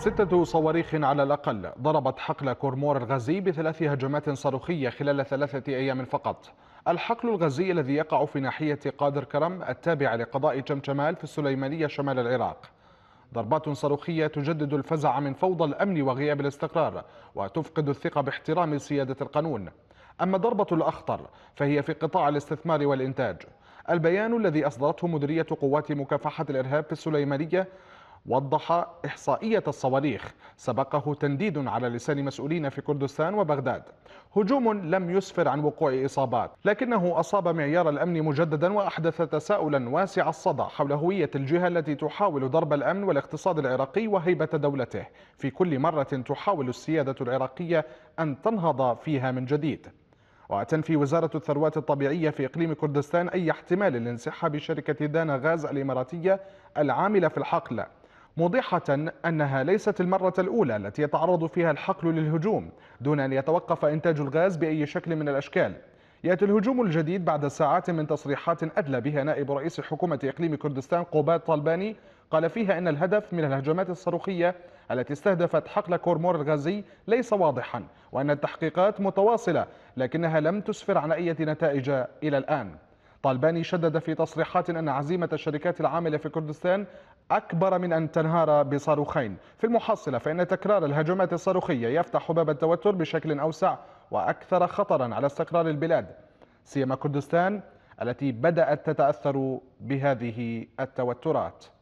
ستة صواريخ على الأقل ضربت حقل كورمور الغازي بثلاث هجمات صاروخية خلال ثلاثة أيام فقط الحقل الغازي الذي يقع في ناحية قادر كرم التابع لقضاء جمجمال في السليمانية شمال العراق ضربات صاروخية تجدد الفزع من فوضى الأمن وغياب الاستقرار وتفقد الثقة باحترام سيادة القانون أما ضربة الأخطر فهي في قطاع الاستثمار والإنتاج البيان الذي أصدرته مديرية قوات مكافحة الإرهاب في السليمانية وضح إحصائية الصواريخ سبقه تنديد على لسان مسؤولين في كردستان وبغداد هجوم لم يسفر عن وقوع إصابات لكنه أصاب معيار الأمن مجددا وأحدث تساؤلا واسع الصدى حول هوية الجهة التي تحاول ضرب الأمن والاقتصاد العراقي وهيبة دولته في كل مرة تحاول السيادة العراقية أن تنهض فيها من جديد وتنفي وزارة الثروات الطبيعية في إقليم كردستان أي احتمال لانسحاب شركة دانا غاز الإماراتية العاملة في الحقل موضحة أنها ليست المرة الأولى التي يتعرض فيها الحقل للهجوم دون أن يتوقف إنتاج الغاز بأي شكل من الأشكال يأتي الهجوم الجديد بعد ساعات من تصريحات أدلى بها نائب رئيس حكومة إقليم كردستان قوبات طالباني قال فيها أن الهدف من الهجمات الصاروخية التي استهدفت حقل كورمور الغازي ليس واضحا وأن التحقيقات متواصلة لكنها لم تسفر عن أي نتائج إلى الآن طالباني شدد في تصريحات أن عزيمة الشركات العاملة في كردستان أكبر من أن تنهار بصاروخين في المحصلة فإن تكرار الهجمات الصاروخية يفتح باب التوتر بشكل أوسع وأكثر خطرا على استقرار البلاد سيما كردستان التي بدأت تتأثر بهذه التوترات